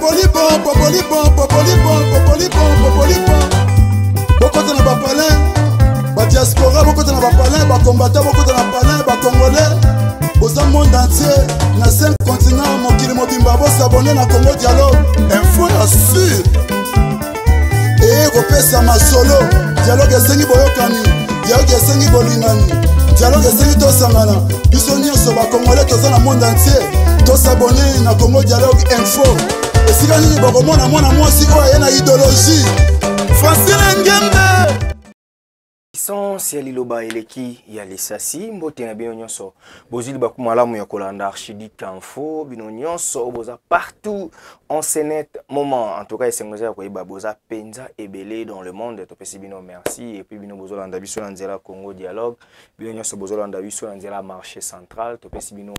popolibon popolibon popolibon popolibon popolibon bokota na bapalin badiaspora bokota na bapalin bakombata bokota na palin bakongolais boza monde entier na 5 continent mokili mobimba bosabone na congo dialogue info ya sur eye kopesa masolo dialogue esengi boyokani dialogue esengi bolingani dialogue esengi tosangana biso nyonso bakongole toza na monde entier tosabone na congo dialogue info esika nini bakomona mwana mwasi oyo aye na idéologie fasile ngembe licence ya liloba eleki ya lisasi mbote na bino nyonso bozwili baku malamu ya kolanda archidi kanfo bino nyonso boza partout en senet moment en tout cas esengo eza ya koyeba boza mpenza ebele dans le monde topesi bino merci epuis bino bozolanda biso na nzela congo dialogue bino nyonso bozolanda biso na nzela marché central topesi bino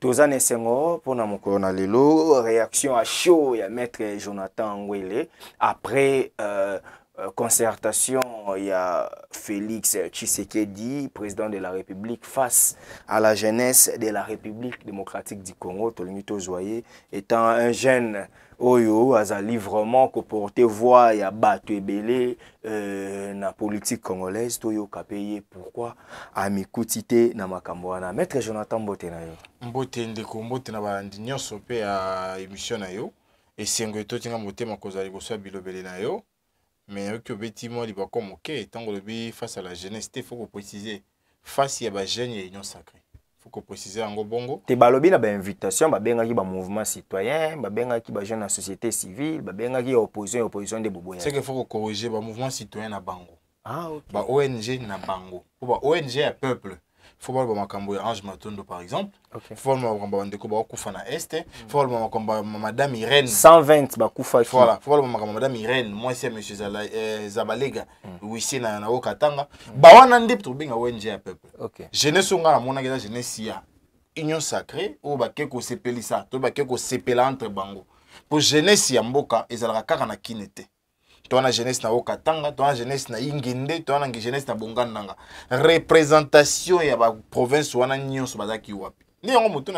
Tous les années, pour pour nous montrer na réaction à chaud ya maître jonathan ngwele après euh, Euh, concertation euh, ya Félix Tshisekedi, président de la République, face à la jeunesse de la République démocratique du Congo, Tolimi Tozoye, étant un jeune oyo azali vraiment koporte voix ya bato ebele euh, na politique congolaise toyoka mpe ye pourkui amikuti te na makambo wana maître jonathan mbote na yo mbote ndeko mbote na balandi nyonso mpe ya émission na yo esengo etotinga motema kozwa liboso ya bilobele na yo mais oyoki obeti mwa libakwa moke ntango que face à la jeunesse il faut koprécise face à y a une union Il faut koprécise yango bongo te balobi na bainvitation un mouvement citoyen babengaki jeune na société civile babengaki ya opposition l'opposition opposition nde c'est qu'il faut que mouvement citoyen na bango ah, ok. ba ong na bango Ou ba ong peuple football bamakambo ya ange matondo par exemple okay. football bamakambo ya bandeko bakokufa na este football bamakambo ya madame irene 120 bakufaki voilà football bamakambo ya madame irene mwasi ya monsieur Zala, eh, zabalega mm. wisie na yango katanga mm. bawana nde tobenga ong ya peuple okay. jeunesse oyo ngai namonaki eza jeunesse ya union sacré oyo bake kosepelisa to bake kosepela entre bango po jeunesse ya mboka ezalaka kaka na kine te to wana jeunesse na okatanga to wana jeunesse na ingende to wana jeunesse na bongani nanga représentation ya baprovince wana nyonso bazalaki wapi nde yango motu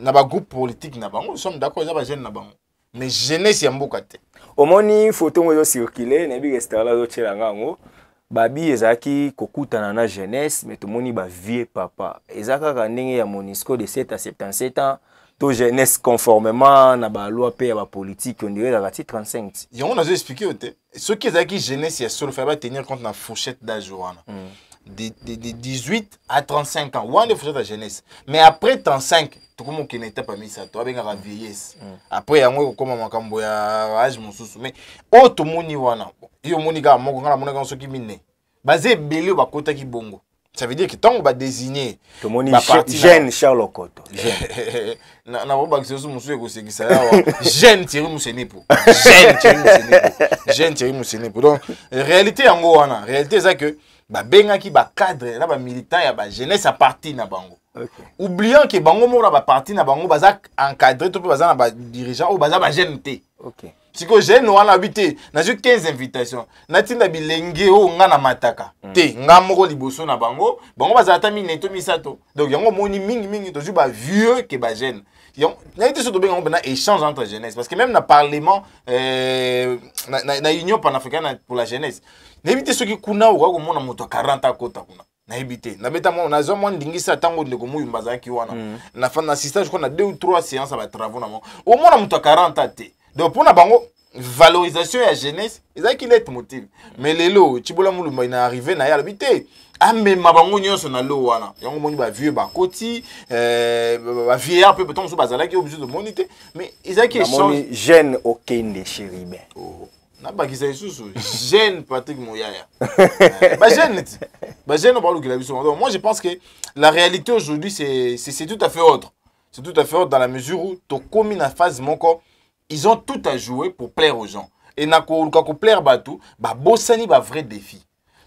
na bagroupe politique na bango somme d'accord eza bajeune na bango mais jeunesse ya mboka te omoni foto ngo ezocircule nayebi restaurant azotyela nga yango babi ezalaki kokutana na jeunesse mais tomoni bavieux papa eza kaka ndenge ya monisco de 7 à 77 ans to jeunesse conformément na balwa mpe ya bapolitike ondire kaka ti 35 ti yango nazo explike yo te soki ezalaki jeunesse ya solo faya batenir compte na fourchette d'age wana mm. de, de, de 18 à 35 ans wana fourchette ya jeunesse mais après 35 tokomi okende étape ya misato abengaka vieillesse mm. après yango ekokoma makambo ya age mosusu mais oyo tomoni wana yo omoni kaka moko ngai namonaka soki mine baza ebele oyo bakotaki bongo ça veut dire que tant on va désigner tomoni jeune Charles Okoto na na ba kiso musu ko sekisa ya jeune Thierry Musenepo jeune Thierry Musenepo jeune Thierry Musenepo donc réalité yango wana réalité c'est que ba benga ki ba cadre na ba militant ya ba jeunesse à parti na bango Okay. oubliant ke bango moko na baparti na bango baza encadré to mpe baza na badirigeant oyo baza bajeune te okay. sikoyo jeune wana na avez 15 na tinda bilenge o oh, nga na mataka mm. te nga moko liboso na bango bango bazala invitations de misato donc yango mingi mingimingi vieux ke on bena échange entre jeunesse parce que même na parlement euh, na, na, panafricaine pour la jeunesse nayebi qui soki 40 Il kuna na des nabeta qui ont mwa ndingisa ntango ndeko mm. na na deux ou trois na omona moto 40 donc mpona bango valorisation ya jeunesse ezalaki nete motive mais lelo cibola molumba na arrivé na ye alobi te amema bango nyonso na lo wana yango omoni bavieux bakoti euh, bavieillard mpe beton mosusu bazalaki oyo bisu tomoni te mais ezalaki échange jeune okende chéribin oh, nabakisa lisusu jeune patrick moyaya euh, bajeune ti bajeune oyo balukela biso donc moi je pense que la réalité aujourd'hui c'est tout à fait autre c'est tout à fait autre dans la mesure où tokomi na phase moko ils ont tout à jouer pour plaire aux gens. Et nakoluka ko plaire batou, ba bossani ba vrai défi.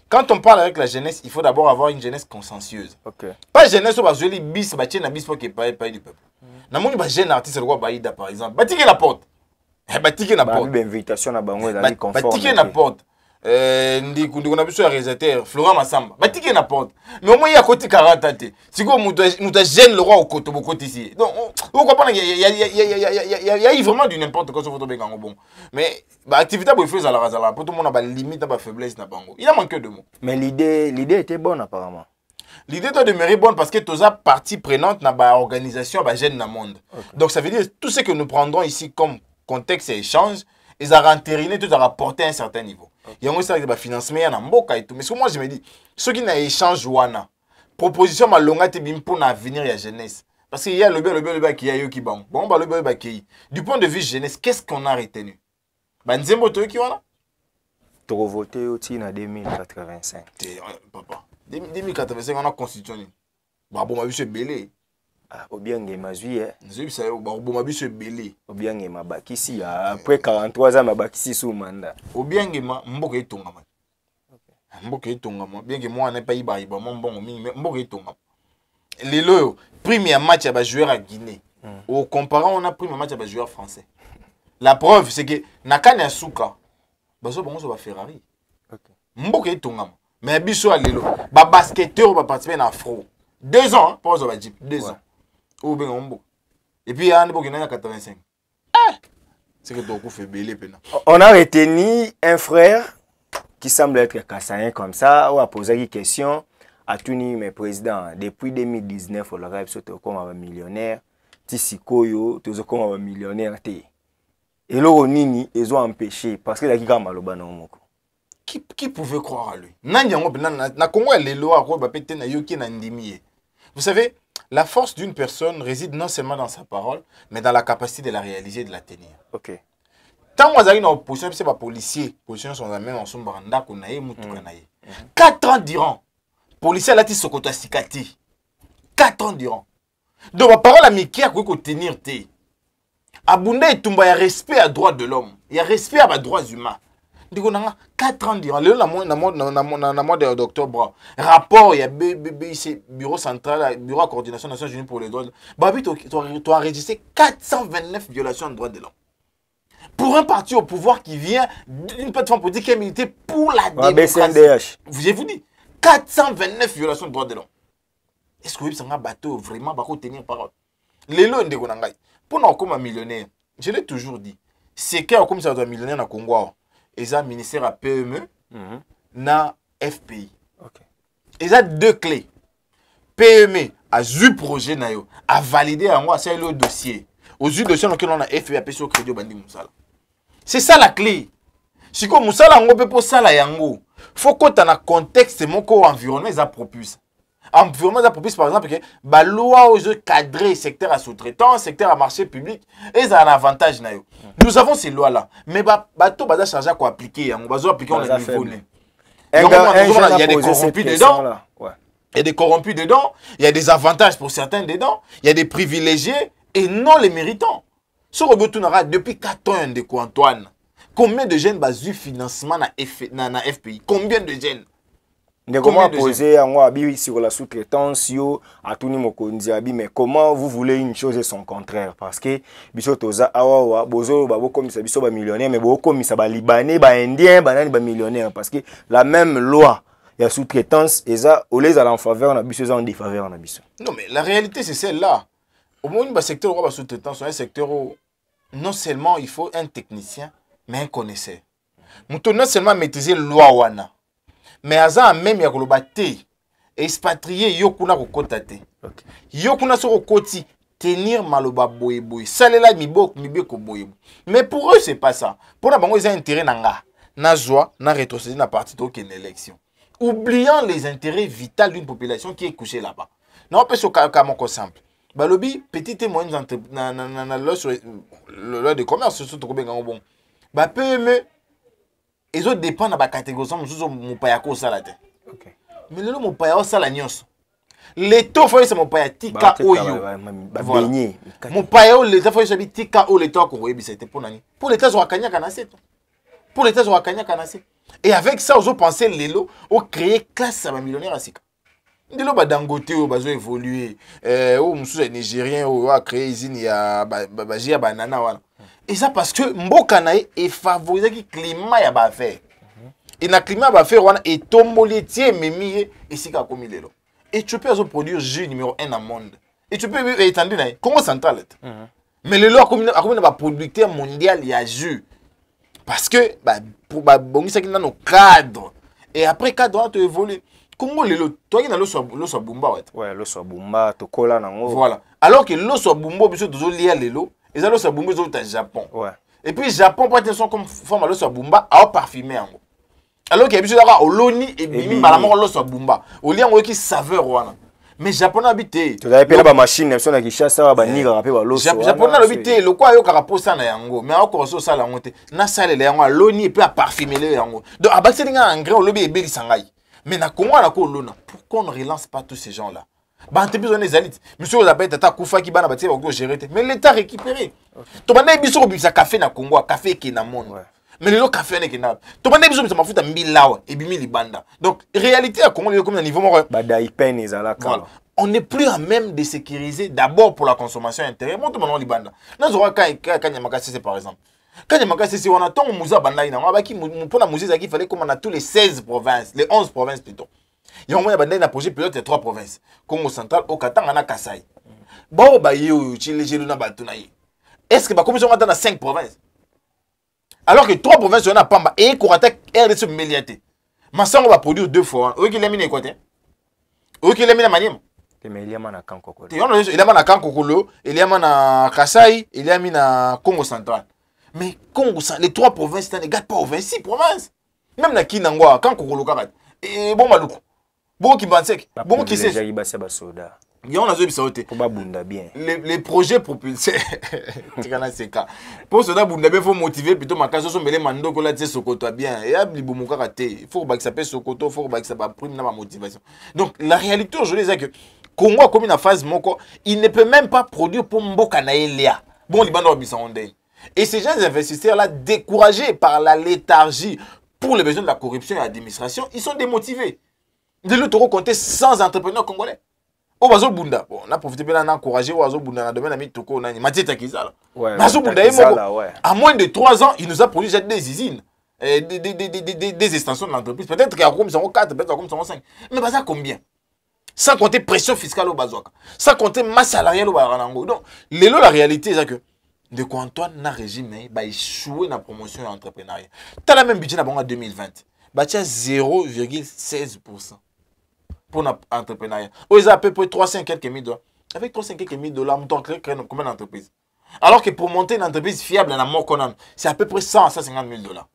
Quand on parle avec la jeunesse, il faut d'abord avoir une jeunesse consciencieuse. Okay. Pas jeunesse où bazoli bis ba tiena bis pour que paye paye du peuple. Mhm. Na moni ba jeune artiste le roi Baïda par exemple, ba la porte. Eh, ba la porte. Ba invitation na bango ezali conforme. Ba la porte. Eh, ndiko na biso ya réalisateur florent masamba batiki na porte mais omoi akotika rata te sikoyo moto agene leroy okoto bokotisi donc okopanaka yai vraiment du n'importe quoi sofo tobeka yango bongo mais baactivité boyefo ezalaka zalaka mpo tomona balimite na bafaiblesse na bango il a manque de mot mais l'idée l'idée était bonne apparemment l'idée doit demeurer bonne parce que toza partie prenante na baorganisation ya bagene na monde okay. donc ça veut dire tout ce que nous prendrons ici comme contexte et échange ezalaka entérine to ezalaka porter un certain niveau yango esalaka bafinancement ya na mboka etu mais ce que moi je me dis soki na échange wana proposition malonga te bimi mpo na avenir ya jeunesse parce que ye alobi alobi alobi akei ayoki bango bango balobi oyo bakei du point de vue jeunesse qu'est ce qu'on a retenu banzembo toyoki wana tokovote yo ntina 2085 te euh, papa 2085 wana constitution nini baboma biso ebele Ah, obiangema zwi ye nzoyi bisa yo bakoboma biso ebele obiangema bakisi ah, après 43 ans babakisi su manda obiangema mboka etongama mboka moi n'ai pas epai bayiba mwa bon mingi mboka etongama lelo oyo prime ya match ya bajoueur ya guinée hmm. on a pris ya match ya bajoueur français la preuve c'est que na kane ya suka bazwa bango so baferrari mboka etongama mais biso ya lelo babasketeur participer na afro deux ans pause va dire deux ans on Et puis, il y a un 85. C'est que fait On a retenu un frère qui semble être cassain comme ça, ou a posé une question à Tuni, mes président, depuis 2019, on a dit comme un millionnaire, tu un millionnaire. Et ils ont empêché parce que là, qui qui, qui pouvait croire à lui Vous savez, la force d'une personne réside non seulement dans sa parole, mais dans la capacité de la réaliser et de la tenir. Ok. Tant que vous une position, c'est pas policier. Position sont dans en baranda, qu'on aille, nae mutuka mhm. aille. Quatre ans durant, policier là se sokota sikati. Quatre ans durant. Donc ma parole à qu'on ko tenir te. Abunda et tumba y a respect à droit de l'homme, il y a respect à droits humains. 4 ans durant le na mois d'octobre rapport a BBC, bureau central bureau de coordination nations unies pour les droits de l'homme. babi enregistré 429 violations de droits de l'homme pour un parti au pouvoir qui vient d'une plateforme politique qui est militée pour la démocratie. Je vous dis, 429 violations de droits de l'homme. Est-ce que vous avez un bateau vraiment pour tenir parole Les lois de Gonangai. Pour nous, comme un millionnaire, je l'ai toujours dit, c'est qu'il comme ça un millionnaire dans le Congo. eza ministère ya pme mm -hmm. na fpi okay. eza deux clés pme azwi projet na yo avalide yango asaleli yo dossier ozwi dossier na okende na fpi apesi yo crédit obandi mosala c'est ça la clé sikoyo mosala yango mpe mposala yango fokɔta na contexte moko environnement eza propulsa en vraiment ça propice par exemple que bah loi aux cadrer secteur à sous-traitant secteur à marché public et ça a un avantage na yo hmm. nous avons ces lois là mais bah bateau bah chargé à quoi appliquer on va appliquer on a niveau il y a des corrompus dedans il y a des corrompus dedans il y a des avantages pour certains dedans il y a des privilégiés et non les méritants sur Roboto Nara depuis 4 ans de Antoine combien de jeunes bas eu financement na FPI combien de jeunes ndeko comment posé yango abi sur la sous-traitance yo atuni mokonzi abi mais comment vous voulez une chose et son contraire parce que biso toza awawa bozo ba bokomisa biso ba millionnaire mais bokomisa ba libanais ba indien nani ba millionnaire parce que la même loi a sous-traitance les à en faveur na biso en défaveur na biso non mais la réalité c'est celle-là au moins ba secteur oyo ba sous-traitance un secteur où non seulement il faut un technicien mais un connaisseur moto non seulement maîtriser loi wana mais aza en même ya koloba te expatrie yo kuna kokɔta te okay. yo kuna soki okɔti tenir maloba boye boye salela mibeko boye mais pour eux c'est pas ça pour mpona bango ont intérêt na joie na rétrocéder na parti tokende élection oubliant les intérêts vitaux d'une population qui est couchée là-bas na opesa kaka moko simple balobi petit et entre na loi de commerce trop bien bon ba pme ezodépend na bacatégorie sa mosusu mopaya akosala te mais lelo mopaya osala nyonso leto fo yebisa mopaya tika oyo mopaya oyo leta fo yebisa bi tika oyo leta akoki koyebisa ete mpo na nini mpo leta azwaka kanyaka na se to mpo leta azwaka kanyaka na se et avec ça ozopense lelo ocréer classe ya bamillionnaire ya sika ndelo badangote oyo bazoévolue euh, oyo mosusu ya nigérien oyo acréer usine ya bagie ya banana wana eza parce que mboka na ye efavorizaki climat ya baaffaire e na climat ya baaffaire wana etomboli etie ememi ye esika akomi lelo éthiopie azoproduire jus numéro 1 na monde éthiopie etandi na ye congo central ete mhm. mais lelo akomi na baproducteur mondial ya jus parce que babongisaki nano cadre et après cadre wana toévolue kongo lelo toyaki na loso ya bumba wete loso ya bumba tokola nango voilà alors que loso ya bumba biso tozolia lelo eza loso ya bumba ezouta japon et puis japon mpo son comme forme loso ya bumba aoparfume yango alors ke biso kaka oloni ebimi mbala moko loso Au bumba on yango qui saveur wana mais japon Tu la machine, abi a qui mpe na bamashine na biso na kinshasa eh. Japon baningaka mpe balosojapon alobi te lokwa ayokaka ça, na yango mais Na sale les yango te et puis a parfumer, les yango donc abakiseli ngai na engrais olobi ebelisanga ye mais na kongo anako olona pourquoi on ne relance pas tous ces gens là baentreprise besoin ezali te monsieur oza bayeta koufa akufaki bana batie bakoki ogere te mais l'état récupéré tobandai biso kobimisa café na congo kafe na mono mais m'as kafe besoin de tobandai biso kobimisa mafuta mbilawa ebimi banda donc réalité à congo mon roi na niveau moko badaipen ezalaka on n'est plus à même de sécuriser d'abord pour la consommation intérieure banda quand quand libanda nazwaka kanyama c'est par exemple quand kanyama kasese wana ntongo mozu abandaki nango abaki la mozu ezalaki fallait on a tous les 16 provinces les 11 provinces plutôt yango wana bandai na projet pilote ya trois provinces congo central okatanga na kasai bao baye oyo tilegelo na bato na ye est ce que bakomisi yango ata na cinq provinces alors que trois provinces oyo na pamba eyekora ata rdc melia te masango baproduire deux fois wana oyoki elemi na ekwa te oyoki elemi na maniema eliama na kankokolo eliama na kasai eliami na congo central mais congo les trois provinces tane garde pas au 26 provinces même na kini yango a kankokolo kaka te eboma luku bokokimba nseke bokokisebasi ya y yango nazoyebisa yo te po babunda bien hein. les projets propulse tika naseka mpo soda bunda bien fo motive plutôt makasi oso mbelema ndoko olatie sokoto ya bien ya libumu kaka te fo kobakisa mpe sokoto fo kobakisa baprime na motivation donc la réalité aujourd'hui eza ke congo akomi na phase moko il ne peut même pas produire pour mboka na ye bon bongo libanda babisango ndenge et ces jeunes investisseurs là découragés par la léthargie pour les besoins de la corruption et l'administration ils sont démotivés le y compter 100 entrepreneurs congolais oh, On a bon profité encourager na au dans le na domaine ya mitoko nani kizala à moins de 3 ans il nous a produit déjà des usines euh, des, extensions de l'entreprise peut-être qu'il y a a 4 peut-être comme 5 mais ça combien sans compter pression fiscale au Bazo. sans compter masse salariale au barango donc la réalité c'est que quoi antoine na régime a bah, échoué dans la promotion bah, Tu as le même budget en en 2020 as 0,16 mpona entreprenariat oyo oh, eza à peu près 300 quelques mille dollars avec 300 quelques mille dollars moto acrée crée combien d'entreprise alors que pour monter une entreprise fiable na moko nano c'est à peu près 100 à 150 000 dollars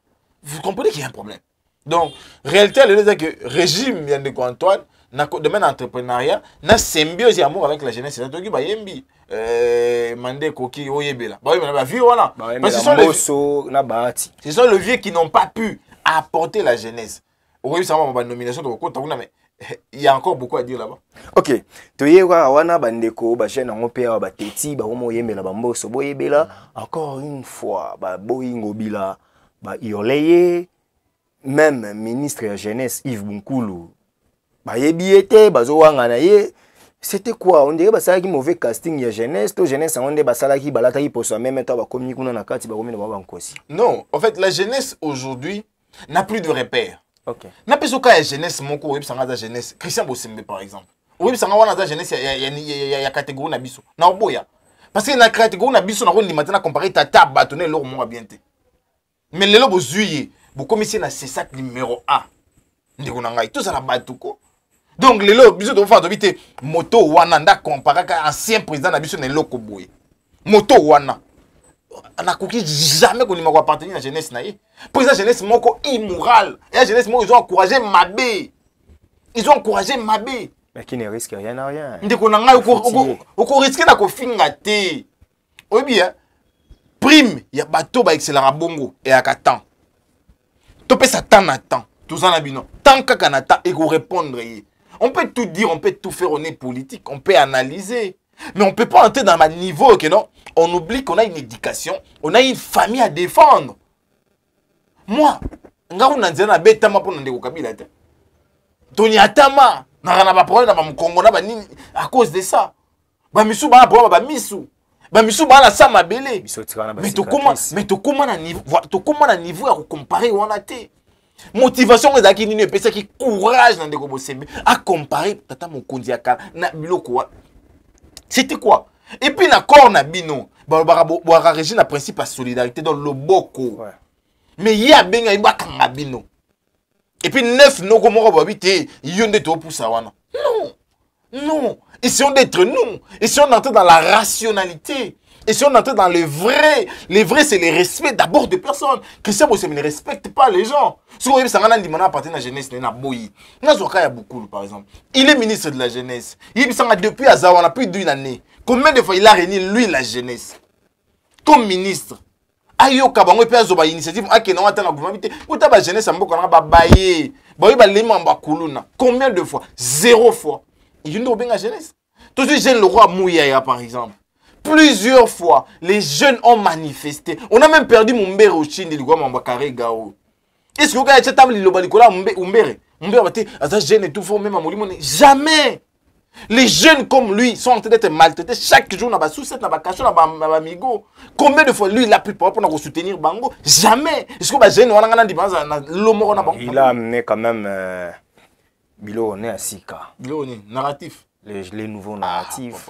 vous comprenez qu'il y a un problème donc réalité lelo eza ke régime ya ndeko antoine na domaine entrepreneuriat na symbiose ya moko avec la jeunesse eza toki bayembi euh, mande ekoki oyebela bayebela bavie wana na baati ce sont levier qui n'ont pas pu apporter la jeunesse okoyebisa mwa banomination tokokota kuna mais il y a encore beaucoup à dire là-bas. Ok. Toye wa wana bandeko ba jeune en opéra ba teti ba homo yembe la bambo so boyebela encore une fois ba boyingo bila ba yoleye, même ministre de la jeunesse Yves Bunkulu ba yebiete ba zo wanga na ye c'était quoi on dirait basalaki mauvais casting ya jeunesse to jeunesse yango nde basalaki balataki poso ya meme to bakomi kuna na kati bakomi na bankosi non en fait la jeunesse aujourd'hui n'a plus de repères okay. napesi ka ya jeunesse moko oyebisanga aza jeunesse christian bosembe par exemple oyebisanga wana aza jeunesse ya, ya, ya, ya, ya catégorie na biso na oboya parce que na catégorie na biso nakondima te na compare tata bato na eloko moko abien te mais lelo bozwi ye bokomisi ye na sesac numéro a ndeko na ngai tozala bato ko donc lelo biso tofaa tobi te moto wana nde acomparaka ancien président na biso na eloko boye moto wana nakoki jamais kondima koappartenir na jeunesse na ye mpo eza jeunesse moko immoral eza jeunesse moko ezo encourage mabe ezo encourage mabe ndeko na ngai okoriske na kofinga te oyebi prime ya bato baexcelaka bongo eyaka temps topesa temps na temps toza na bino temps kaka na temps ekorépondre ye on peut tout dire on peut tout faire on est politique on peut analyser Mais on ne peut pas entrer dans ma niveau que non. On oublie qu'on a une éducation, on a une famille à défendre. Moi, Tony Atama, na ba problème na Congo na ba nini à cause de ça. Ba misu ba problème ba misu. Ba misu ba na ça mabele. Mais tu comment mais tu comment na niveau tu comment na niveau à comparer on te. Motivation que zaki nini pesa qui courage na ndeko bosembe à comparer tata mokonzi akala na biloko c'était quoi et puis na corps na bino balobaka bwaka régi na principe ya solidarité dans loboko ouais. mais ye abengai bakanga bino et puis neuf noko moko babi te yo nde topusa wana non non essayons d'être nous essayons d'entrer dans la rationalité Et si on entre dans le vrai, le vrai, c'est le respect d'abord de personnes. Christian Bossem ne respecte pas les gens. Si vous ça a y à la jeunesse, il y a beaucoup, par exemple. Il est ministre de la jeunesse. Il a depuis Azawana, plus d'une année. Combien de fois il a réuni, lui, la jeunesse Comme ministre. il bango a une initiative akende wana ata le gouvernement te ota l'a ya mboka Il babaye a a mambo na combien de fois zéro fois il y de la jeunesse tout suite jeune le roi Mouyaya, par exemple Plusieurs fois, les jeunes ont manifesté. On a même perdu mon au Chine, il Mambakare Gao. Est-ce que vous avez Mumbere Mumbere a dit, ah, jeune et tout fort, même Jamais les jeunes comme lui sont en train d'être maltraités chaque jour dans sous cette cachot dans amigo. Combien de fois lui il a pris pour pour soutenir Bango Jamais. Est-ce que bah jeune on a dimanche bah, Il a amené quand même euh, Bilo à Sika. Bilo narratif. Les, nouveaux ah, narratifs.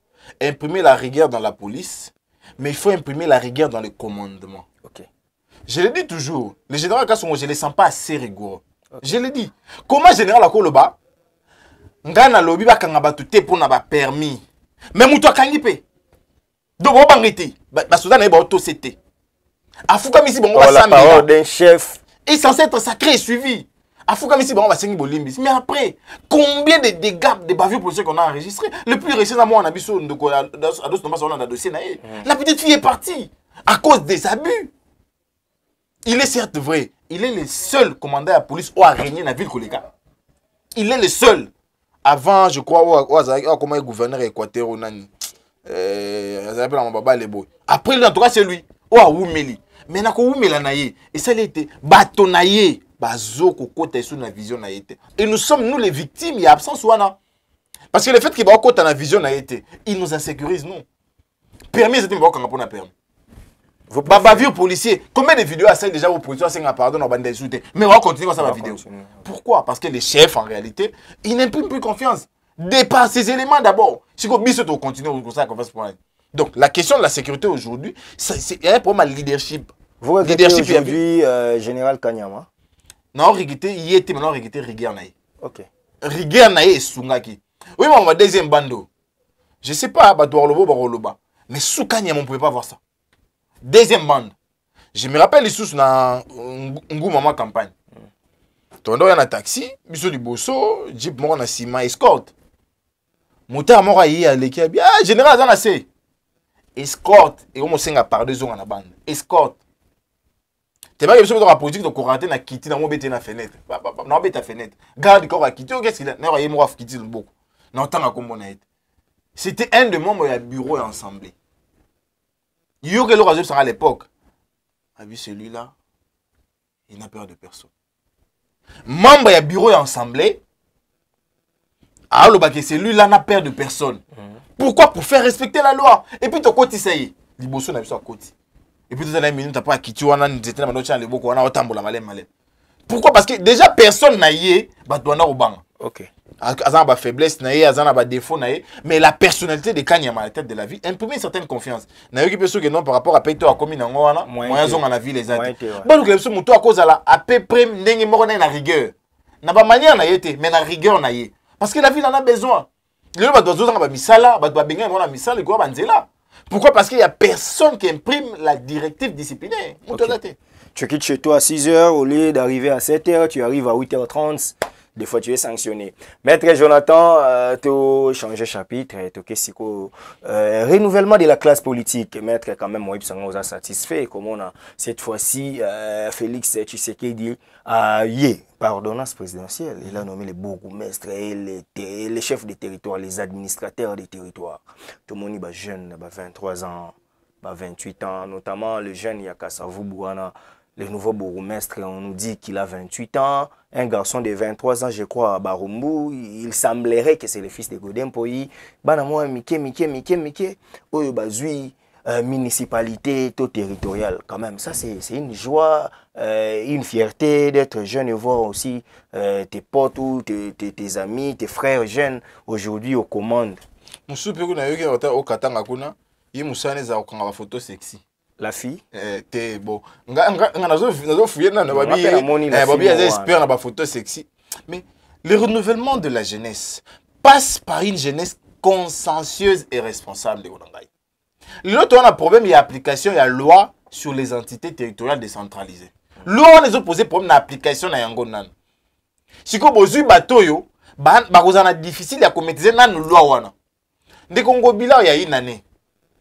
imprimer la rigueur dans la police, mais il faut imprimer la rigueur dans les commandements. Ok. Je le dis toujours, les généraux sont je ne les sens pas assez rigoureux. Je le dis. Comment général Akoloba, ngana lobi ba kangaba tuté pour n'avoir permis. Mais mouto kangipe. Donc on bangete. Ba soudan ba auto À Afuka ici, bon on oh, va La parole d'un chef est censé être sacré et suivi. Afouka Mais après, combien de dégâts de bavures pour qu'on a enregistrés Le plus récent, moi, on a vu sur le dossier. La petite fille est partie à cause des abus. Il est certes vrai, il est le seul commandant de la police qui a régné dans la ville Il est le seul. Avant, je crois, comment est gouverneur équateur euh, Après, en tout cas, c'est lui. Mais il a été Et ça, il était Batonaye bazoko sur na vision na été et nous sommes nous les victimes il y a absence wana parce que le fait qu'il y ait na vision na été il nous insécurise nous permis ezali Vous avez permis aux policier combien de vidéos ça déjà c'est un pardon na Mais on va mais ça la vidéo. pourquoi parce que les chefs en réalité ils n'ont plus confiance dépasse ces éléments d'abord Si continuer on va kosala comme ça. donc la question de la sécurité aujourd'hui c'est un problème de leadership Vous avez aujourd'hui euh, Général Kanyama naorigi te ye te me naorigi te rigueur na ye okay. rigueur na ye esungaki oyi makambo ya deuxième bando je sais pas bato bakoloba bakoloba mais sukanyama on pouvait pas voir ça deuxième bande je me rappelle lisusu na nguma mwa campagne tondo oya na taxi biso liboso jip moko na nsima escorte motara moko ayei aleki abi ah général aza na se escorte eomosenga pardon ezonga na bande escorte tebake biso betoka politique tokoka te na kiti nango obete na fenetre naobeta fenetre garde corps akiti oyo kesekila nayoka ye moko akiti loboko naotanga nkombo na ye te c'était un de membre ya bureau ya assemblée yoka eloko azobisaka à l'époque abi ah celui-là il n'a peur de personne membre ya bureau ya assemblée alobaki celui-là n'a peur de personne mhm. pourquoi pour faire respecter la loi et puis tokotisa ye liboso na biso akoti epuis tozala ye minute apo akiti wana nzete na bando otyana liboko wana otambola maleme maleme pourquoi parce que déjà personne na ye bato banda kobanga okay. aza na bafaiblesse na ye aza na badéfaut na ye mais la personnalité de kanyama à la tête de la ville imprime une certaine confiance nayoki mpe soki non par rapport ape to akómi nango wana moyen azonga na ville eza te balukela biso motu akozala à peu près ndenge moko na ye na rigueur na bamanière na ye te mais na rigueur na ye parce que la ville en a besoin lelo bato bazozanga bamisala bato babengani ngo na misala ekoya banzela Pourquoi Parce qu'il n'y a personne qui imprime la directive disciplinaire. Tu quittes chez toi à 6h, au lieu d'arriver à 7h, tu arrives à 8h30. Des fois, tu es sanctionné. Maître Jonathan, euh, tu as changé chapitre. Tu as euh, renouvellement de la classe politique. Maître, quand même, moi, je suis satisfait. Comme on a cette fois-ci, Félix, euh, Félix qu'il dit « yeah » par ordonnance présidentielle, il a nommé les bourgmestres, et les chefs de territoire, les administrateurs des territoires. Tout le monde est jeune, 23 ans, 28 ans, notamment le jeune Yakasavu Bouana, le nouveau bourgmestre, on nous dit qu'il a 28 ans, un garçon de 23 ans, je crois, à Barumbu, il semblerait que c'est le fils de Godempoi. Banamoua, Mike, Mike, Mike, Mike, lui, euh, municipalité, territorial, quand même, ça c'est une joie euh, une fierté d'être jeune et voir aussi euh, tes potes tes, tes, amis, tes frères jeunes aujourd'hui aux commandes. La fille eh, t'es bon nga, nga, na photo sexy mais le renouvellement de la jeunesse passe par une jeunesse consciencieuse et responsable L'autre problème, L'autre on a problème a application a loi sur les entités territoriales décentralisées lora ezopose problème na application na yango nano sikoyo bozwi bato oyo bakozala na difficile ya komaîtrise nano lwa wana ndeko ngobila oyo yayi nane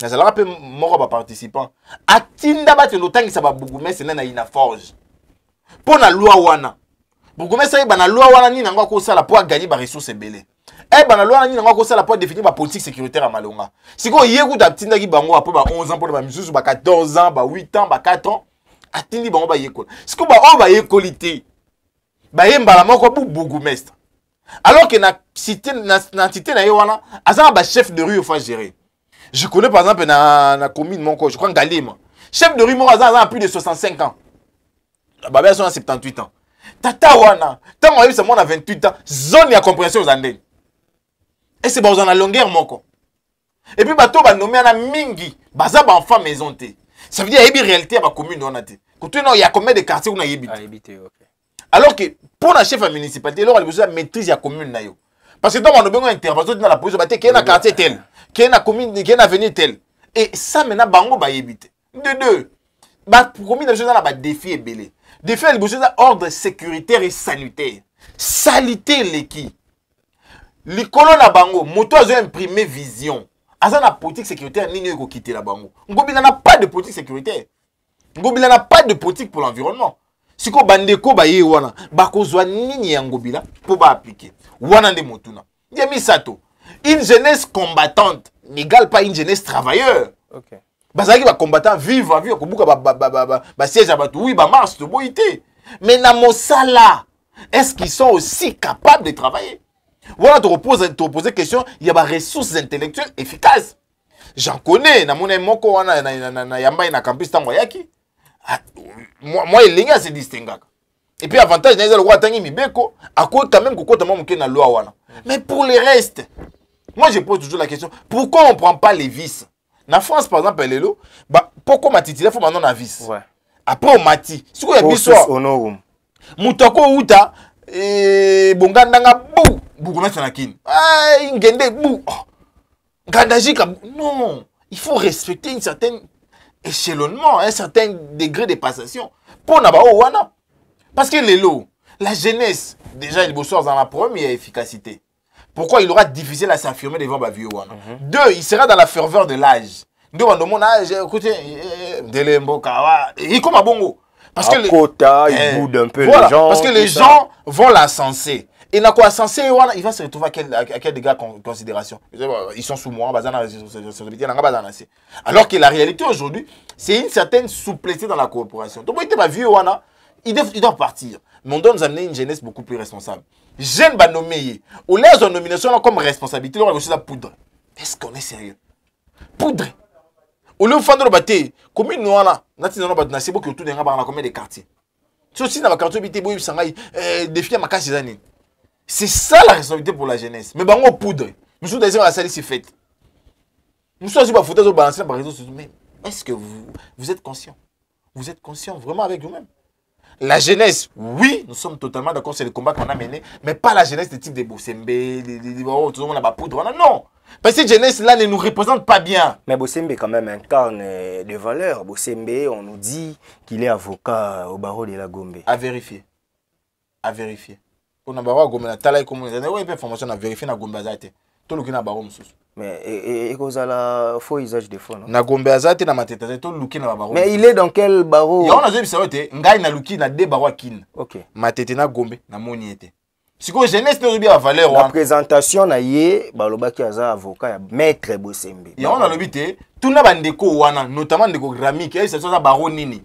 nazalaka mpe moko ya baparticipant atinda batende otangisa babourgmestre nde na inaforge mpo na lwa wana bourgmestre ayeba na lwa wana nini yango akosala mpo aganye baresource ebele ayeba na lwa wana nini yango akosala mpo adéfinir bapolitike sécuritaire ya malonga sikoyo ye kuta atindaki bango apo ba 11 ans mpo na bamisusu ba 14 ans ba 8 ans ba 4 ans atindi bango bayekola sikoyo baoyo bayekoli te baye mbala moko bu bourgmestre alors ke na cité na, na cité na ye wana aza na bachef de rue ofa gérer je connais par exemple na, na commune moko je crois ngalema chef de rue moko aza aza na plus de 65 ans babe aso na 78 ans tata wana ntango ayebisa mwana 28 ans zone ya compréhension oza ndeni ese baoza na longueur moko epuis bato banome wana mingi baza baenfant maison te ça veut dire ayebi réalité ya bacommune wana te kutuna ya combien de quartier kuna ayebi te ah, alors que mpo na chef ya municipalité eloko liboso ya maîtrise ya commune na yo parce que ntombano obengo intervention tina na police bate keye na quartier tel keye na commune keye na avenir tel e ça mena bango bayebi te de deux bacommune na biso eza na badefi ebele defi ya liboso eza ordre sécuritaire et sanitaire salite eleki likolo na bango moto azo imprime vision aza na politique sécuritaire nini oyo ekokitela bango ngobila na pas de politique sécuritaire ngobila na pas de politique pour l'environnement sikoyo bandeko baye wana bakozwa nini ya ngobila mpo baaplike wana nde motuna ya misato une jeunesse combattante n'égale pas une jeunesse travailleur okay. bazalaki bacombattant vivre avi kobuka basiège ya bato oui bamarche toboyi te mais na mosala est ce qu'ils sont aussi capables de travailler voilà wana tokoposa question des ressources intellectuelles efficaces j'en connais na mona moko wana na yamba ye na campus ah, moi ayaki mwa elenge asedistingaka et puis avantage na ye eza lokola atangi mibeko akoki quand même kokota mwa moke na loi wana mais pour le reste moi je pose toujours la question pourquoi on prend pas les vices na france par exemple lelo pokoma titile faut maintenant la vis? ouais. après omati sikoyo ya biso uta akouta ebongandanga eh, bu Oh. non il faut respecter une certaine échelonnement un certain degré de passation Pour o wana parce que les lots, la jeunesse déjà il bosse dans la première efficacité pourquoi il aura difficile à s'affirmer devant bavieux wana mhm. deux il sera dans la ferveur de l'âge mon âge, ah, eh, eh, eh, parce que il un peu les gens parce que les gens vont la inakuwa sensé wana il va se retrouver à quel, à quel degré de considération ils sont sous moi alors que la réalité aujourd'hui c'est une certaine souplesse dans la coopération donc il vieux wana ils doivent, ils doivent partir mais on doit nous amener une jeunesse beaucoup plus responsable jeune va nommer au l'air de nomination comme responsabilité on a la poudre est-ce qu'on est sérieux poudre au lieu de faire le bâté commune wana natina na bato na seboki otundenga bango na combien de quartier so si na baquartier obi te boyebisa ngai défi ya makasi eza nini C'est ça la responsabilité pour la jeunesse. Mais bango poudre. Nous sommes dans la salle ici faite. Nous sommes sur la photo balancer par réseaux sociaux. Mais est-ce que vous, vous êtes conscient Vous êtes conscient vraiment avec vous-même La jeunesse, oui, nous sommes totalement d'accord, c'est le combat qu'on a mené, mais pas la jeunesse de type des Bossembe, oh, tout le monde a poudre. Non parce que cette jeunesse-là ne nous représente pas bien. Mais Bossembe, quand même, incarne euh, des valeurs. Bossembe, on nous dit qu'il est avocat au barreau de la Gombe. À vérifier. À vérifier. mpona bango agombela tala ye komona ezali oyo mpe information na vérifie na gombe aza te toluki na bango mosusu mais e, e, ekozala faux usage de faux na gombe aza te na matete aza toluki na babaro mais il est dans quel baro yango nazoyebisa yo te ngai naluki na de baro akina okay. matete na gombe namoni ye te sikoyo jeunesse te ozobia bavaleur wana présentation na ye balobaki aza avocat ya maître bosembe yango nalobi te tuna bandeko wana notamment ndeko gramike ayebisa biso aza baro nini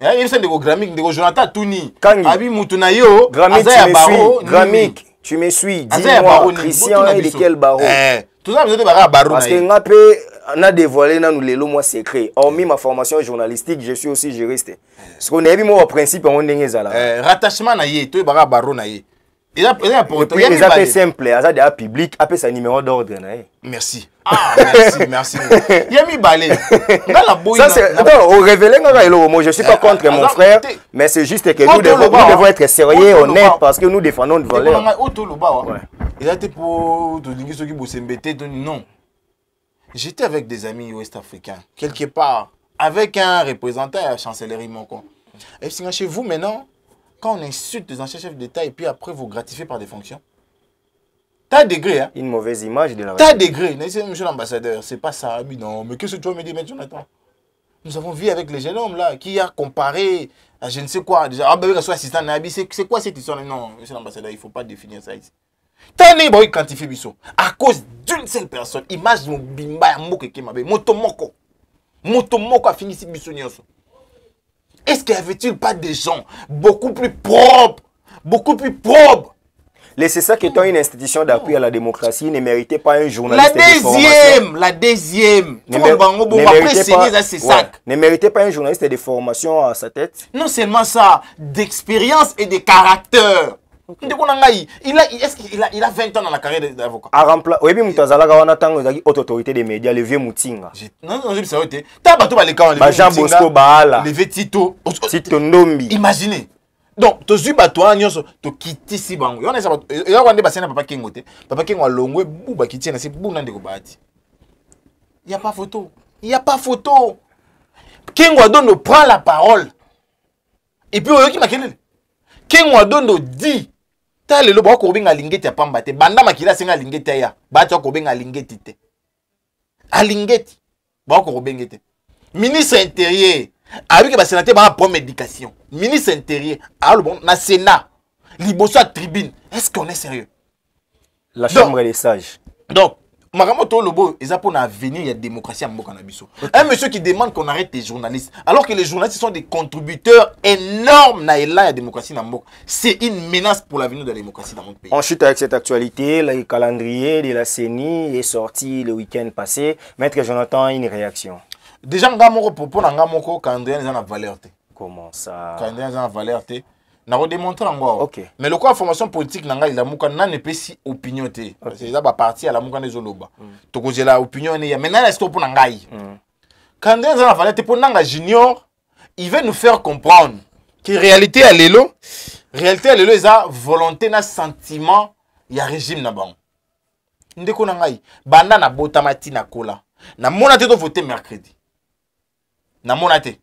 yebisa eh, ndeko gramik ndeko jonathan tuni abi mutu na yo aza ya baro gramik tu me suis dis-moi christian et de quel baro toza biso te baka ya baro parce que nga mpe na dévoilé nanu lelo mwa secret hormis ma formation journalistique je suis aussi juriste parceque nayebi mo baprincipe yango ndenge ezalaka eh, rattachement na ye toyebaka ya baro na ye eza mpe simple aza deya public apesa numéro d'ordre na ye merci Ah, merci, merci. Yemi Balé. Ça, c'est. au moi, je ne suis pas eh, contre mon frère, mais c'est juste que nous devons, être sérieux, honnêtes, parce que nous défendons le voler. Il a été pour qui vous Boussembete, non. J'étais avec des amis ouest-africains, quelque part, avec un représentant à la chancellerie mon Et chez vous, maintenant, quand on insulte des anciens chefs d'État et puis après vous gratifiez par des fonctions, T'as degré, hein Une mauvaise image de la T'as degré, monsieur l'ambassadeur, c'est pas ça, mais non, mais qu'est-ce que tu vas me dire, mais Jonathan Nous avons vu avec les jeunes hommes, là, qui a comparé à je ne sais quoi, déjà, ah ben, soit assistant Nabi, c'est quoi cette histoire Non, monsieur l'ambassadeur, il faut pas définir ça ici. T'as né, bon, il quantifie Bissot, à cause d'une seule personne, image de Bimba, ya moke, kemabe, motomoko. Motomoko a fini si Bissot, Est-ce qu'il y avait-il pas des gens beaucoup plus propres, beaucoup plus propres Le CESAC étant une oh. institution d'appui à la démocratie, ne méritait pas un journaliste de la deuxième, La deuxième, ne, deuxième ne, méritait pas, ne méritait pas un journaliste de formation à sa tête. Non seulement ça, d'expérience et de caractère. Il a, il, a, il a 20 ans dans la carrière d'avocat. A rempla... Oui, mais il azalaka wana une autre autorité des médias, le vieux Moutinga. Non, non, je ne sais pas. t'as bateau ba le camp, le vieux Moutinga. Jean Bosco Baala. Le vieux Tito. Tito Ndombi. Imaginez. donc tozwi bato wana nyonso tokitisi bango yo naesa eza kwa nde basiani na papa kengo te papa kengo alongwe bu bakitie na se bu na ndeko baati ya pas photo ya pas photo kengo adondo prend la parole epuis oyoki makelele kengo adondo di ta lelo bako kobenga lingeti ya pamba te banda makili asenga lingeti aya baati akobenga lingeti te alingeti bako kobenge te ministre intérieur avec le sénateur une éducation. médication ministre intérieur y ah, bon na sénat a tribune est-ce qu'on est sérieux la chambre est sage donc Maramoto Lobo, lobo a pour il y a démocratie à mboka un monsieur qui demande qu'on arrête les journalistes alors que les journalistes sont des contributeurs énormes na la démocratie na mboka c'est une menace pour l'avenir de la démocratie dans mon pays ensuite avec cette actualité le calendrier de la CENI est sorti le week-end passé maître Jonathan une réaction déjà nga moko mpo na nga moko calendrier eza na valeur te calendrier eza na valeur te nakodémontre yango awa okay. mais lokola formation politique na ngai lamuka nani epesi opinion te okay. eza baparti alamuka nde ezoloba mm. tokozela opinion ene ya mais nani asito mpo na ngai mm. calendrier eza na valeur te mpo nanga junior il veut nous faire comprendre que réalité ya lelo réalité ya lelo eza volonté na sentiment ya régime na bango ndeko na ngai banda nabotama ntina kola namona te tovote mercredi namona te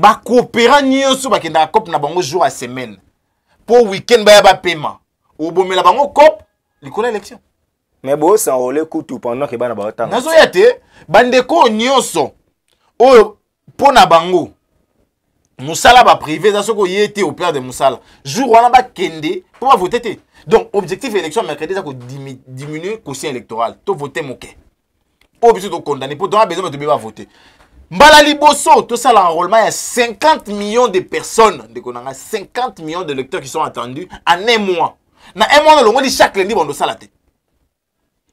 bakoopéra nyonso bakendaka cope na bango jour ya semaine mpo weekend baya bapema obomela bango cope likolo ya élection mais bosanrole kutu pendant ke bana baotanga nazoya te bandeko nyonso oyo mpo na bango mosala baprivé eza soki oye te opere de mosala jour wana bakende mpo bavote te donc objectif élection ya mercredi eza kodiminue quotient électoral to vote moke oyo biso tokondane mpo donc abezo bato be bavote mbala liboso tosala enrôlement ya 50 millions de personnes ndeko na nga 50 millions de lecteurs qui sont attendus en un mois na un mois olongoli chaque lundi bondo osala te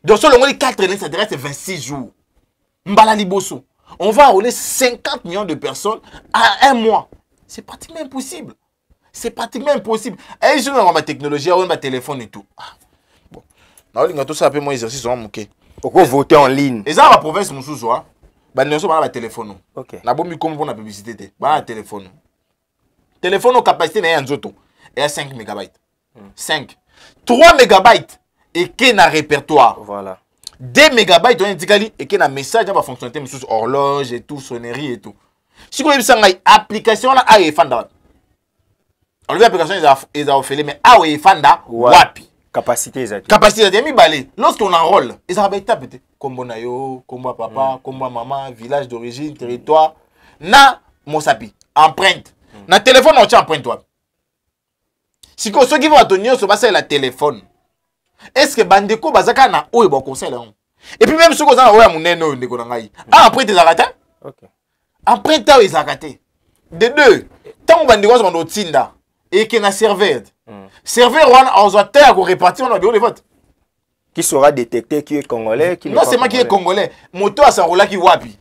donc so olongoli 4 lundi ça dirait c'est 26 jours mbala liboso on va enrôler 50 millions de personnes à un mois c'est pratiquement impossible c'est pratiquement impossible eyi so na ma technologie awana bateléphone et tout ah. bon naolinga tosala mpe mwa exercice owa moke okovote en ligne eza na baprovince mosusu a bandeko nyonso bana batelefone nabomi komi mpo na publicité te bana na telefone telefone okapacité na ye ya nzoto eya 5 mégabyte 5 hmm. 3 mégabyte eke na répertoire voilà. 2 mégabytes oyo etikali eke na message ya bafonctionnalité mosusu horloge et tout sonnerie et tout sikoyo yebisa ngai application wana ayo efanda wapi olobi application eza ofele mais ayo efanda wapi capacité ezali capacité ezali ya mibale lorsque on enrôle ezalaka baétape te kombo na yo kombo ya papa mm. kombo ya mama village d'origine territoire na mosapi empreinte mm. na telefone otya empreinte wapi sikoyo soki bato nyonso basalela telefone est ce que bandeko baza kaka na oyo bakosala yango epuis meme soki oza na oyo ya monene oyo ndeko na ngai mm. a ah, empreinte ezalaka te empreinte ah oyo ezalaka te de deux ntango bandeko nyonso bando otinda Et qui na serveur mm. serveur terre pour répartir on a wana de vote. qui sera détecté qui est congolais qui non c'est moi qui est congolais moto asangolaki wapi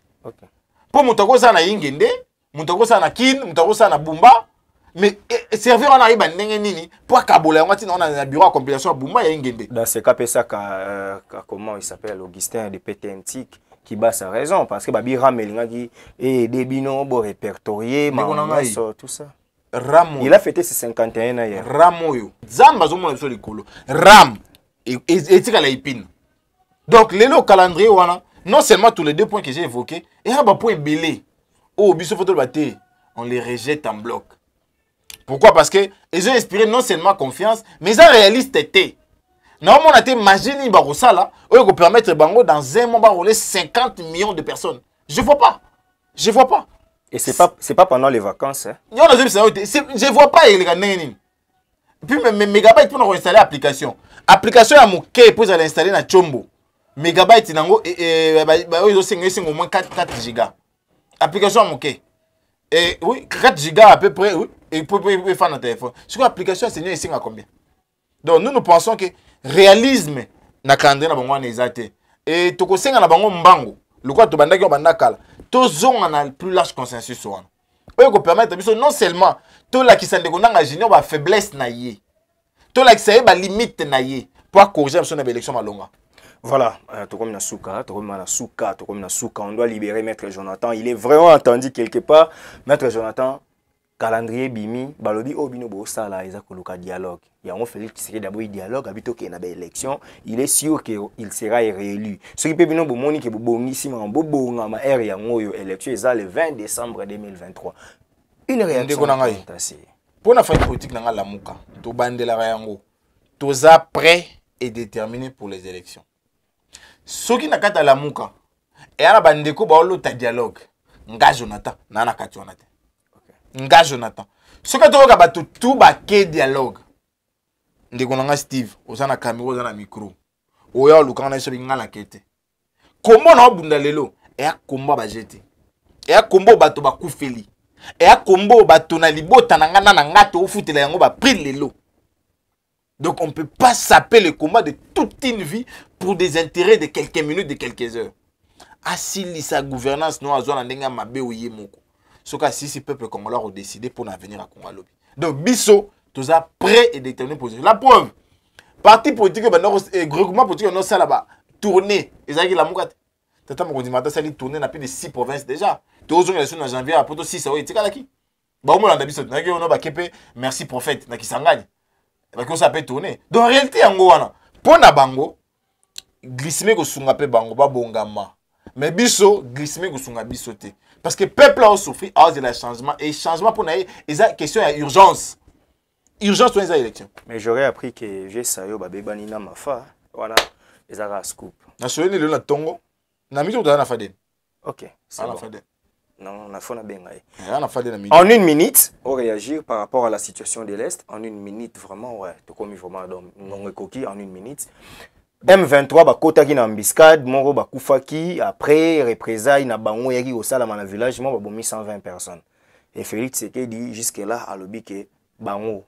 Pour moto moto ça na yingende, moto moto ça na kin. moto ça na bumba mais eh, eh, serveur wana ayeba ndenge nini mpo akabola on a wana bureau à compilation bumba ya dans ce cas pesaka euh, comment il s'appelle augustin de petentique sa raison parce que Babira qui elingaki eyede beau on a tout ça il a fêté ses 51 ans hier ram oyo nzambe azomona le likolo ram e, e, ipine. donc les calendrier voilà, non seulement tous les deux points que j'ai évoqués un point ebele oyo oh, biso photo on les rejette en bloc pourquoi parce que ont inspiré non seulement confiance mais un réaliste réalisé naomona on ça là, eux permettre permettre bango dans un mois de 50 millions de personnes je vois pas je vois pas et c'est pas pas pendant les vacances. Hein? ne ne vois pas les gars Puis mais megabyte pour installer l'application. Application à mon pour l'installer na Chombo. Megabyte nango et bah, bah, bah ils ont au moins 4 4 gigas. Application à mon Et oui, 4 gigas à peu près oui, et pour faire notre téléphone. Sur application l'application ici à combien Donc nous nous pensons que réalisme na kandé na Et na ezate. Et tokosenga na bango mbango lokola cal? Tous kala en a plus large consensus wana oyo ekopermettre biso non seulement tolakisa ndeko qui junior faiblesse na tous là qui balimite na ye mpo pour corriger son élection malonga Voilà, euh, suka on doit libérer Maître Jonathan. Il est vraiment entendu quelque part. Maître Jonathan, calendrier bimi balobi obino oh, bino bosala eza koluka dialogue on félix tshisekedi d'abord dialogue abi tokende na baélection il est sûr que il sera réélu soki mpe bino bomoni ke bobongisi bobonga ma ere yango oyo élection eza le 20 décembre 2023 une réaction na ngai na faire politique na ngai bande la yango toza prêt et déterminé pour les élections soki na kati la lamuka eya na bandeko ta dialogue nga jonathan na na kati wana nga jonathan soki tokoka bato tu bake dialogue ndeko na nga steve oza na camera oza na micro oya olukanga na biso binga lake te kombo na obunda lelo eya kombo baje te eya kombo bato bakufeli eya kombo bato na libota na nga na na nga te ofutela yango baprix lelo donc on ne peut pas saper le combat de toute une vie pour des intérêts de quelques minutes de quelques heures asilisa gouvernance no azwa na ndenge ya mabe oye moko ce cas si si peuple congolais a décidé pour venir à Congolo. Donc biso tous est déterminé position. La preuve parti politique ben et euh, groupement politique non ça là-bas tourner ezaki la mokate. Tata mon dit matin ça li tourner na plus de 6 provinces déjà. Tous ont élection en janvier à poto 6 qui? Bah laki. Ba mo landa biso na on ba kepe merci prophète na s'engage. Ba que ça peut tourner. Donc en réalité yango wana pona bango glissime sunga pe bango bongama Mais biso que sunga biso te parce que peuple a souffri à ah, cause de la changement et changement pour naïe c'est une question d'urgence. urgence urgence pour les élections mais j'aurais appris que j'ai ça yo babé banina mafa voilà ils un scoop na soyez le na tongo na mito na faden ok c'est bon. faden non on a fait eh, na en une minute on réagit par rapport à la situation de l'est en une minute vraiment ouais tu commis vraiment donc non coquille en une minute m23 bakotaki na embiscade moko bakufaki après représaille na bango eyaki kosalama na village moko babomi 120 personnes e félix tshisekedi jusque là alobi ke bango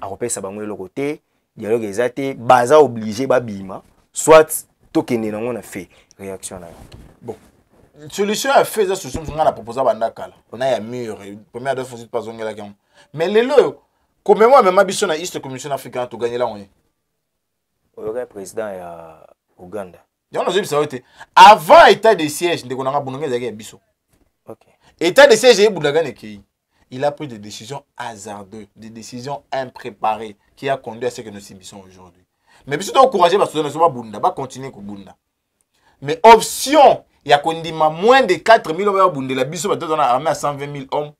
akopesa bango eloko te dialogue eza te baza oblige babima soit tokende nango na fe réaction na yo bon solution ya fe eza solution nga na proposa banda kala na ya mur première deux fois azongelaki yango mais lelo komema amema biso na east commission africain toganyela ngo ye oyoka président ya uganda yango nazobisa yo te avant état de siège ndeko nanga bononga ezalaki ya biso état de siège eyebundaka na ekei il a pris des décisions hasardeuses des décisions impréparées qui a conduit à ce que nous subissons aujourd'hui mais biso tokourage basoda na biso babunda bacontinue kobunda mais option ya kondima moins de 4 000 oyo babundela biso bato eza na armé ya 120 000 hommes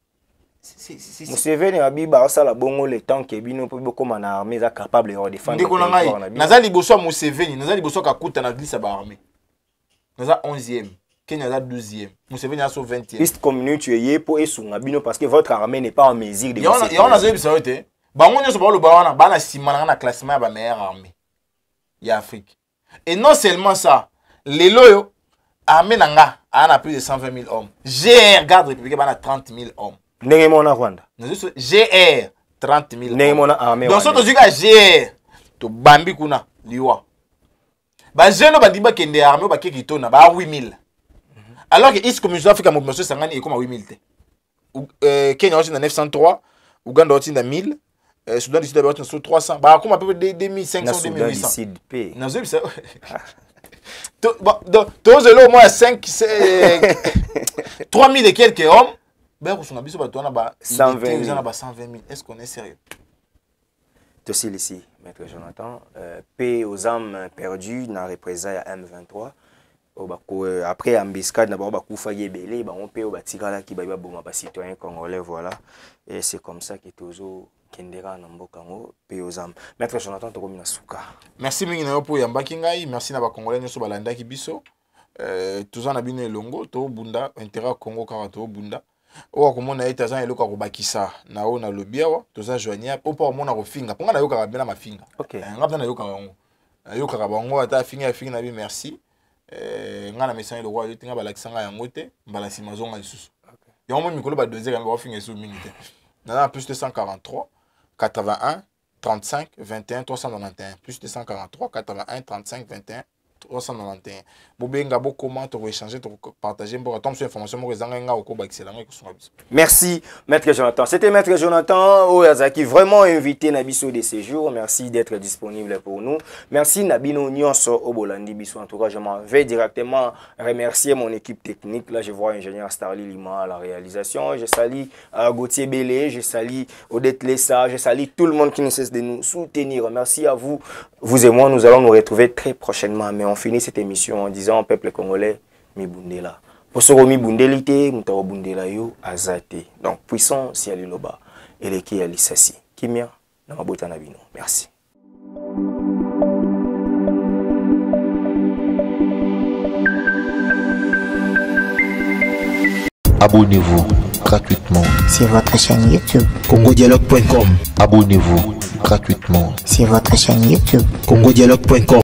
museveni abiba asala bongo le temps ke bino mpo bokóma na armée eza capable ya odéfendre ndeko na ngai naza liboso ya museveni naza liboso akakuta na glise ya baarmée naza 11e kenya aza 12e museveni aso 20e east communauté eye mpo esunga bino parce que votre armée n'est pas en mesure de yango nazoyebisa yo te bango nyonso baoloba wana baa na nsima nanga na classement ya bameilleure armée ya afrique et non seulement ça lelo oyo armée na nga aa na plus de 120 000 hommes gr garde républicain baa na 30 000 hommes ndenge mona rwanda nazoso gr 30 000 ndenge mona armée donc so tozwi ka gr tobambi kuna liwa bajeune bandimi bakende armée oyo bakeki tona baa 8 000 alors que is commission afrika mobimaso esangani ekoma 8 000 te euh, kenya otinda 903 uganda otinda 1000 euh, sudan du sud abati na so 300 bakoma mpe 2500 nazoyebisa tozela au moins 5 3000 euh, et quelques hommes baya kosunga biso bato wana ba 120 na ba 120000 est-ce qu'on est sérieux tosilisi maître jonathan mpe euh, aux âmes perdues na represa ya m23 après embescade na bango bakufaki ebele bango mpe oyo batikalaki bayi baboma bacitoyen congolais voilà et c'est comme ça ke tozokendeka na mboka yango mpe ozama maître jonathan tokomi na suka merci mingi na yo mpo oyambaki ngai merci na bacongolais nyonso balandaki biso euh, toza na bino elongo tobunda intérêt ya congo kaka tobunda oyo akomona ye te aza na eloko ya kobakisa na oyo nalobi awa toza joignable oyo mpo amona kofinga mpo ngai nayokaka bena mafinga eh, ngai mpe nayokaka yango nayokaka bango ata afingi afingi na bi merci eh, ngai na mesana eloko ayo te ngai balakisa ngai yango te mbala nsima azonga lisusu yango moi mikolo badozeka mpe bafinga esu mingi te naza na plus 243 81 35 21 391 plus 243 81 35 21 merci maître jonathan c'était maître jonathan Oyazaki vraiment invité Nabiso de ces jours merci d'être disponible pour nous merci Nabino nyonso obolandi biso en tout cas je m'en vais directement remercier mon équipe technique là je vois ingénieur starly lima à la réalisation je salue euh, gauthier bélé je salue odette lessa je salue tout le monde qui ne cesse de nous soutenir merci à vous vous et moi nous allons nous retrouver très prochainement mais finit cette émission en disant au peuple congolais, Mibundela. Pour ce Mibundelité, bundelite Bundela yo, Azate. Donc, puissant, si elle loba. Et les qui sassi. Kimia, na botanabino Merci. Abonnez-vous gratuitement sur votre chaîne YouTube congodialogue.com. Abonnez-vous gratuitement sur votre chaîne YouTube congodialogue.com.